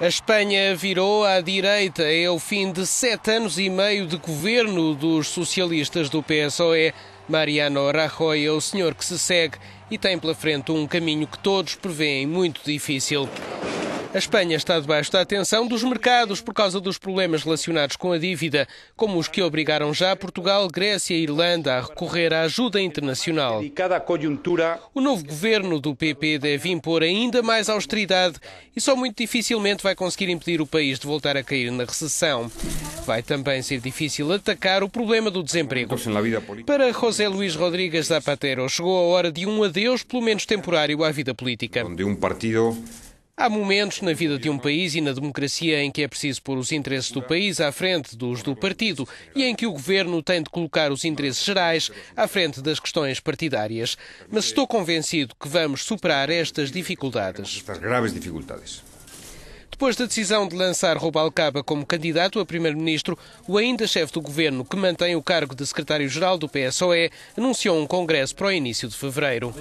A Espanha virou à direita. É o fim de sete anos e meio de governo dos socialistas do PSOE. Mariano Rajoy é o senhor que se segue e tem pela frente um caminho que todos preveem muito difícil. A Espanha está debaixo da atenção dos mercados por causa dos problemas relacionados com a dívida, como os que obrigaram já Portugal, Grécia e Irlanda a recorrer à ajuda internacional. O novo governo do PP deve impor ainda mais austeridade e só muito dificilmente vai conseguir impedir o país de voltar a cair na recessão. Vai também ser difícil atacar o problema do desemprego. Para José Luís Rodrigues Zapatero, chegou a hora de um adeus, pelo menos temporário, à vida política. Há momentos na vida de um país e na democracia em que é preciso pôr os interesses do país à frente dos do partido e em que o governo tem de colocar os interesses gerais à frente das questões partidárias. Mas estou convencido que vamos superar estas dificuldades. Estas graves dificuldades. Depois da decisão de lançar Rubalcaba como candidato a primeiro-ministro, o ainda chefe do governo, que mantém o cargo de secretário-geral do PSOE, anunciou um congresso para o início de fevereiro.